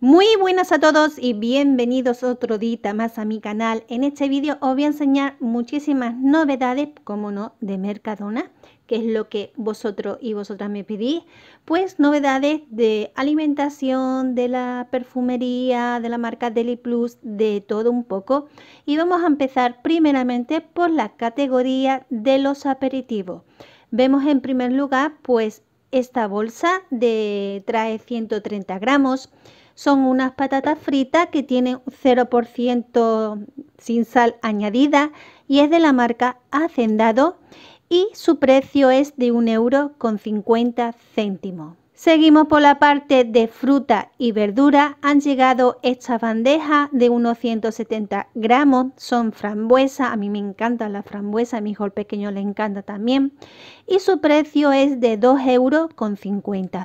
Muy buenas a todos y bienvenidos otro día más a mi canal. En este vídeo os voy a enseñar muchísimas novedades, como no, de Mercadona, que es lo que vosotros y vosotras me pedís. Pues novedades de alimentación, de la perfumería, de la marca Deli Plus, de todo un poco. Y vamos a empezar primeramente por la categoría de los aperitivos. Vemos en primer lugar pues esta bolsa de trae 130 gramos son unas patatas fritas que tienen 0% sin sal añadida y es de la marca Hacendado y su precio es de 1,50 euro. céntimos. Seguimos por la parte de fruta y verdura. Han llegado estas bandejas de unos 170 gramos. Son frambuesa. A mí me encanta la frambuesa. A mi hijo pequeño le encanta también. Y su precio es de 2,50 euros.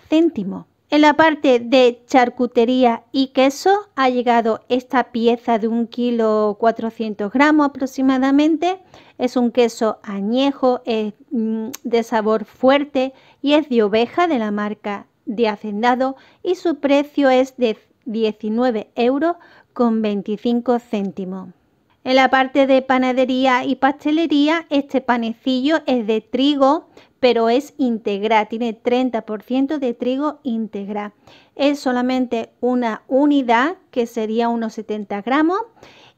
céntimos. En la parte de charcutería y queso ha llegado esta pieza de 1 kilo 400 gramos aproximadamente. Es un queso añejo, es mm, de sabor fuerte y es de oveja de la marca de Hacendado y su precio es de 19 euros con 25 céntimos. En la parte de panadería y pastelería, este panecillo es de trigo, pero es integral, tiene 30% de trigo integral. Es solamente una unidad que sería unos 70 gramos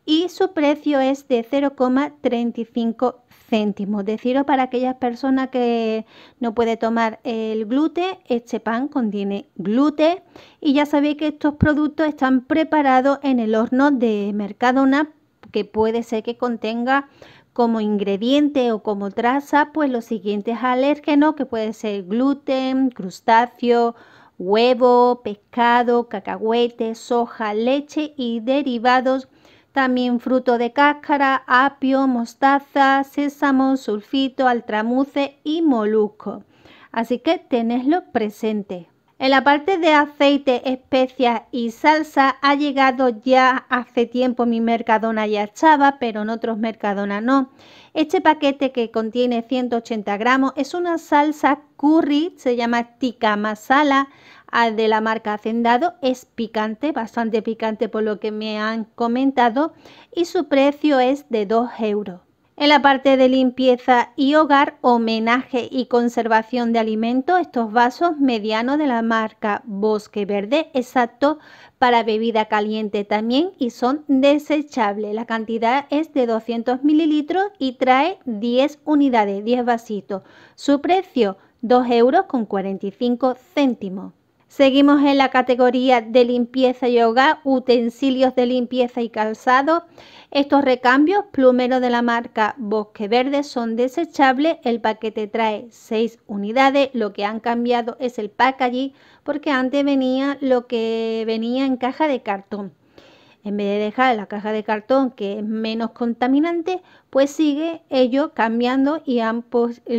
y su precio es de 0,35 céntimos. Deciros para aquellas personas que no puede tomar el gluten, este pan contiene gluten y ya sabéis que estos productos están preparados en el horno de Mercadona que puede ser que contenga como ingrediente o como traza, pues los siguientes alérgenos, que puede ser gluten, crustáceo, huevo, pescado, cacahuete, soja, leche y derivados, también fruto de cáscara, apio, mostaza, sésamo, sulfito, altramuce y molusco. Así que tenedlo presente. En la parte de aceite, especias y salsa ha llegado ya hace tiempo mi Mercadona y achava, pero en otros Mercadona no. Este paquete que contiene 180 gramos es una salsa curry, se llama tikka masala, ah, de la marca Hacendado. Es picante, bastante picante por lo que me han comentado y su precio es de 2 euros. En la parte de limpieza y hogar, homenaje y conservación de alimentos, estos vasos medianos de la marca Bosque Verde, exacto para bebida caliente también y son desechables. La cantidad es de 200 mililitros y trae 10 unidades, 10 vasitos. Su precio, 2 euros con 45 céntimos. Seguimos en la categoría de limpieza y hogar, utensilios de limpieza y calzado. Estos recambios, plumero de la marca Bosque Verde, son desechables. El paquete trae 6 unidades. Lo que han cambiado es el packaging porque antes venía lo que venía en caja de cartón. En vez de dejar la caja de cartón que es menos contaminante, pues sigue ellos cambiando y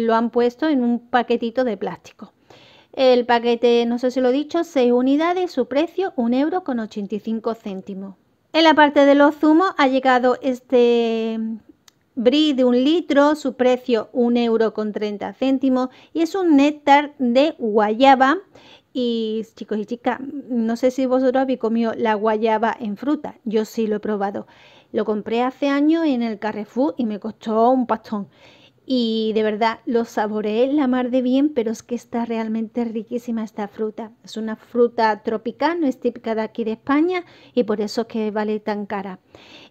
lo han puesto en un paquetito de plástico. El paquete, no sé si lo he dicho, 6 unidades, su precio 1,85 euro. En la parte de los zumos ha llegado este brie de un litro, su precio 1,30 euro y es un néctar de guayaba. Y chicos y chicas, no sé si vosotros habéis comido la guayaba en fruta, yo sí lo he probado. Lo compré hace años en el Carrefour y me costó un pastón y de verdad lo saboreé la mar de bien, pero es que está realmente riquísima esta fruta. Es una fruta tropical, no es típica de aquí de España y por eso es que vale tan cara.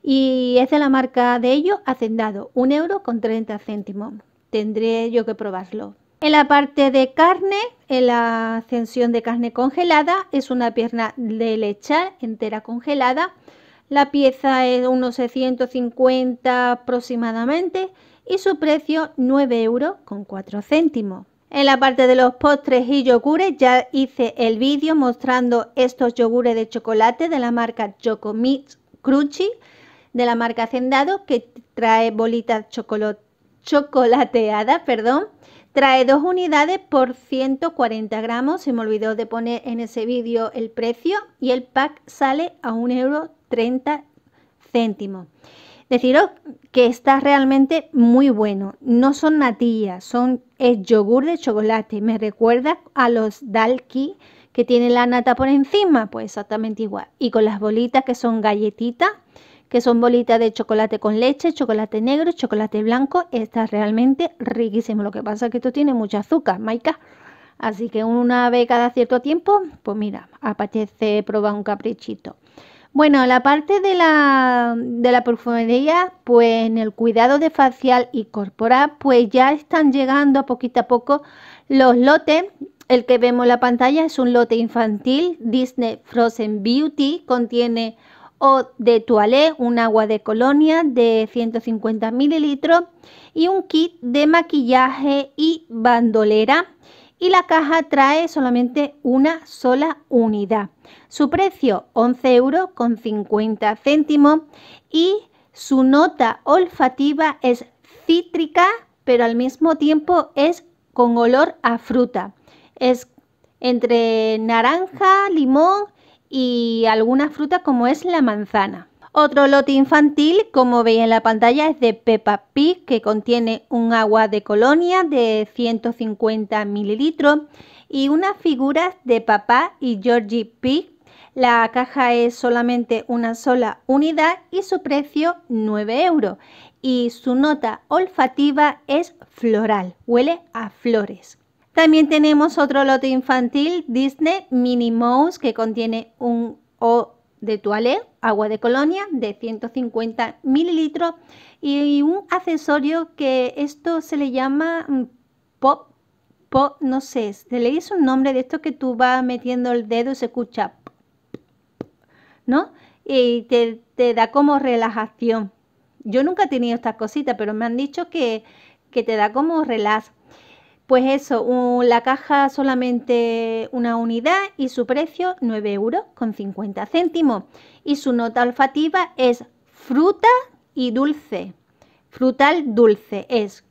Y es de la marca de ellos, Hacendado, un euro con 30 céntimos. Tendré yo que probarlo. En la parte de carne, en la censión de carne congelada, es una pierna de leche entera congelada. La pieza es unos 650 aproximadamente y su precio 9 euros con 4 céntimos. En la parte de los postres y yogures ya hice el vídeo mostrando estos yogures de chocolate de la marca Chocomix Crunchy de la marca Hacendado que trae bolitas chocolateadas, perdón. Trae dos unidades por 140 gramos, se me olvidó de poner en ese vídeo el precio y el pack sale a 1,30 euro. Deciros oh, que está realmente muy bueno. No son natillas, son es yogur de chocolate. Me recuerda a los dalki que tienen la nata por encima, pues exactamente igual. Y con las bolitas que son galletitas, que son bolitas de chocolate con leche, chocolate negro, chocolate blanco. Está realmente riquísimo. Lo que pasa es que esto tiene mucha azúcar, Maika. Así que una vez cada cierto tiempo, pues mira, apetece probar un caprichito. Bueno, la parte de la, de perfumería, pues en el cuidado de facial y corporal, pues ya están llegando a poquito a poco los lotes. El que vemos en la pantalla es un lote infantil, Disney Frozen Beauty, contiene o de toilette, un agua de colonia de 150 mililitros y un kit de maquillaje y bandolera y la caja trae solamente una sola unidad. Su precio 11 euros con 50 céntimos y su nota olfativa es cítrica, pero al mismo tiempo es con olor a fruta. Es entre naranja, limón y alguna fruta como es la manzana. Otro lote infantil, como veis en la pantalla, es de Peppa Pig, que contiene un agua de colonia de 150 mililitros y unas figuras de papá y Georgie Pig. La caja es solamente una sola unidad y su precio 9 euros. Y su nota olfativa es floral, huele a flores. También tenemos otro lote infantil Disney Mini Mouse que contiene un o de toilette, agua de colonia de 150 mililitros y un accesorio que esto se le llama mm, pop, pop, no sé, se le hizo un nombre de esto que tú vas metiendo el dedo y se escucha, ¿no? Y te, te da como relajación. Yo nunca he tenido estas cositas, pero me han dicho que, que te da como relajación. Pues eso, la caja solamente una unidad y su precio 9 euros con 50 céntimos. Y su nota olfativa es fruta y dulce. Frutal dulce es.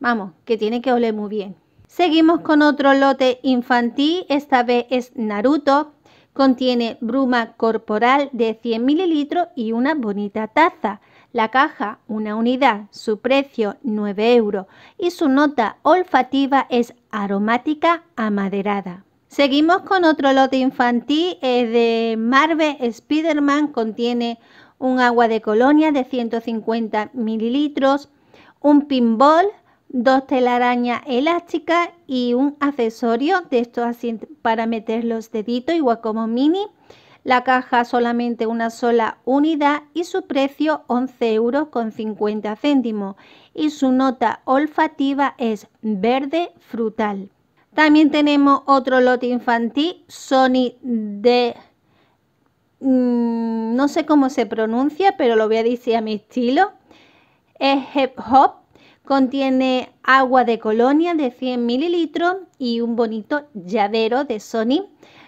Vamos, que tiene que oler muy bien. Seguimos con otro lote infantil, esta vez es Naruto. Contiene bruma corporal de 100 mililitros y una bonita taza. La caja, una unidad, su precio 9 euros y su nota olfativa es aromática amaderada. Seguimos con otro lote infantil es de Marvel Spiderman, contiene un agua de colonia de 150 mililitros, un pinball, dos telarañas elásticas y un accesorio de estos para meter los deditos, igual como mini, la caja solamente una sola unidad y su precio 11 euros con 50 céntimos y su nota olfativa es verde frutal. También tenemos otro lote infantil, Sony de... Mm, no sé cómo se pronuncia, pero lo voy a decir a mi estilo. Es hip hop, contiene agua de colonia de 100 mililitros y un bonito llavero de Sony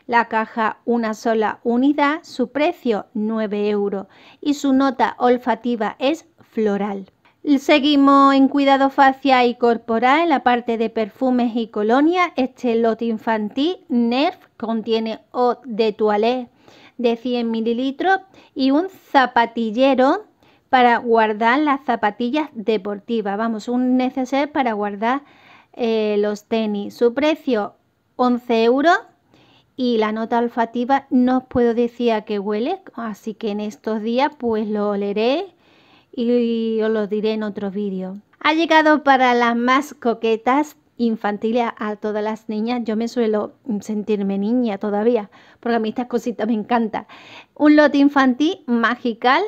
la caja una sola unidad, su precio 9 euros y su nota olfativa es floral. Seguimos en cuidado facial y corporal, en la parte de perfumes y colonia. este lote infantil Nerf contiene o de toilette de 100 mililitros y un zapatillero para guardar las zapatillas deportivas, vamos, un neceser para guardar eh, los tenis. Su precio 11 euros y la nota olfativa no os puedo decir a qué huele, así que en estos días pues lo oleré y os lo diré en otro vídeo. Ha llegado para las más coquetas infantiles a todas las niñas. Yo me suelo sentirme niña todavía, porque a mí estas cositas me encantan. Un lote infantil magical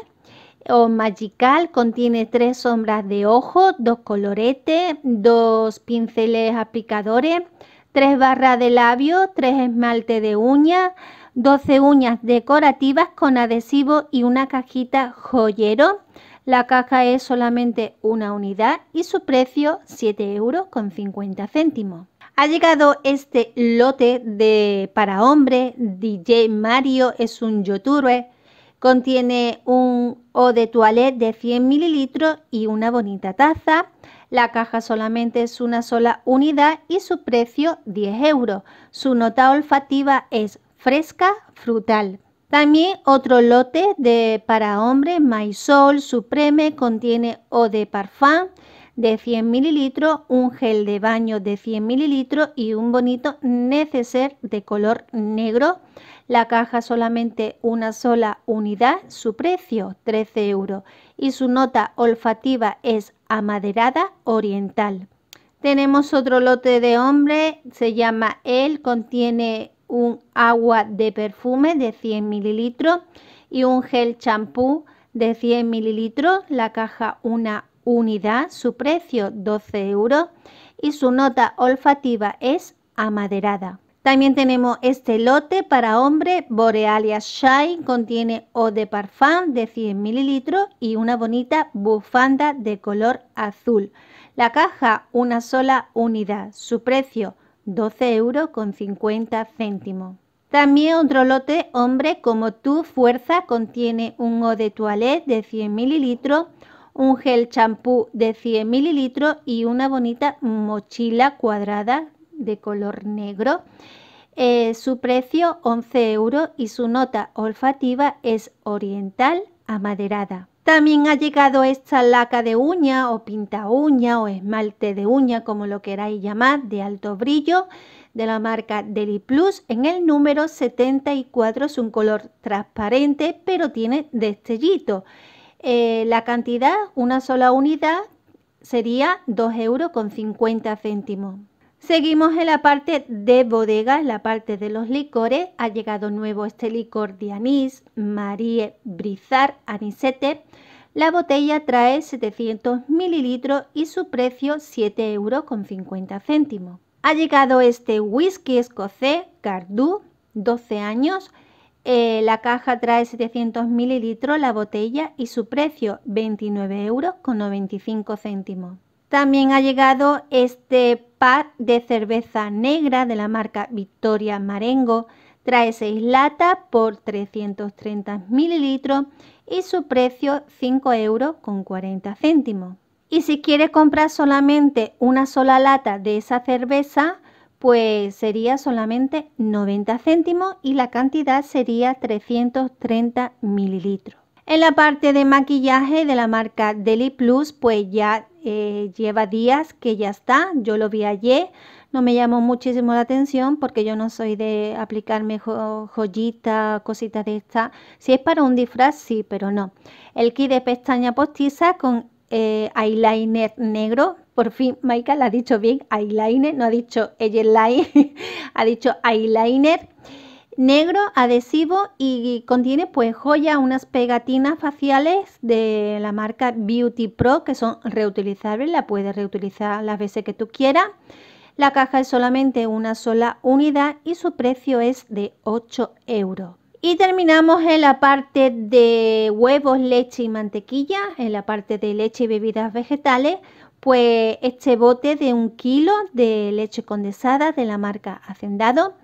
o magical contiene tres sombras de ojo, dos coloretes, dos pinceles aplicadores, 3 barras de labio, 3 esmalte de uñas, 12 uñas decorativas con adhesivo y una cajita joyero. La caja es solamente una unidad y su precio 7,50 euros. Ha llegado este lote de para hombre. DJ Mario es un youtuber. Contiene un o de toilette de 100 mililitros y una bonita taza. La caja solamente es una sola unidad y su precio 10 euros. Su nota olfativa es fresca, frutal. También otro lote de para hombre, Maisol Supreme, contiene eau de parfum de 100 mililitros, un gel de baño de 100 mililitros y un bonito neceser de color negro. La caja solamente una sola unidad, su precio 13 euros y su nota olfativa es amaderada oriental. Tenemos otro lote de hombre, se llama El, contiene un agua de perfume de 100 mililitros y un gel champú de 100 mililitros, la caja una unidad, su precio 12 euros y su nota olfativa es amaderada. También tenemos este lote para hombre, Borealia Shine, contiene eau de parfum de 100 mililitros y una bonita bufanda de color azul. La caja, una sola unidad. Su precio, 12 euros con 50 céntimos. También otro lote hombre como tu fuerza contiene un eau de toilette de 100 mililitros, un gel champú de 100 mililitros y una bonita mochila cuadrada de color negro. Eh, su precio 11 euros y su nota olfativa es oriental amaderada. También ha llegado esta laca de uña o pinta uña o esmalte de uña, como lo queráis llamar, de alto brillo de la marca Deli Plus en el número 74. Es un color transparente, pero tiene destellito. Eh, la cantidad, una sola unidad, sería 2,50 euros. Seguimos en la parte de bodegas, la parte de los licores. Ha llegado nuevo este licor de anís, Marie Brizar Anisette. La botella trae 700 mililitros y su precio 7,50 euros. Ha llegado este whisky escocés, Cardu, 12 años. Eh, la caja trae 700 mililitros, la botella y su precio 29,95 euros. También ha llegado este pack de cerveza negra de la marca Victoria Marengo. Trae 6 latas por 330 mililitros y su precio 5 euros con 40 céntimos. Y si quieres comprar solamente una sola lata de esa cerveza, pues sería solamente 90 céntimos y la cantidad sería 330 mililitros. En la parte de maquillaje de la marca Deli Plus, pues ya eh, lleva días que ya está, yo lo vi ayer, no me llamó muchísimo la atención porque yo no soy de aplicarme joyitas, cositas de esta Si es para un disfraz, sí, pero no. El kit de pestaña postiza con eh, eyeliner negro. Por fin, Maika la ha dicho bien, eyeliner, no ha dicho eyeliner, ha dicho eyeliner negro, adhesivo y contiene pues joya unas pegatinas faciales de la marca Beauty Pro que son reutilizables, la puedes reutilizar las veces que tú quieras. La caja es solamente una sola unidad y su precio es de 8 euros. Y terminamos en la parte de huevos, leche y mantequilla, en la parte de leche y bebidas vegetales, pues este bote de un kilo de leche condensada de la marca Hacendado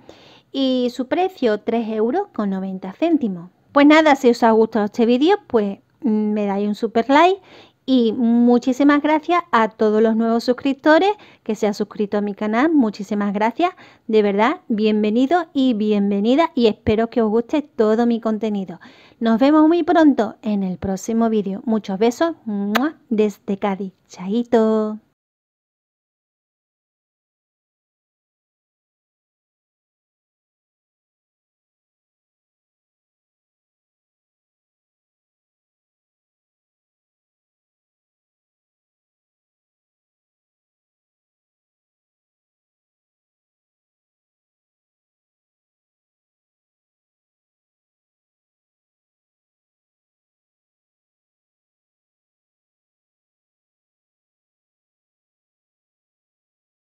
y su precio 3 euros con 90 céntimos. Pues nada, si os ha gustado este vídeo, pues mm, me dais un super like y muchísimas gracias a todos los nuevos suscriptores que se han suscrito a mi canal. Muchísimas gracias, de verdad, bienvenido y bienvenida. y espero que os guste todo mi contenido. Nos vemos muy pronto en el próximo vídeo. Muchos besos desde Cádiz. Chaito.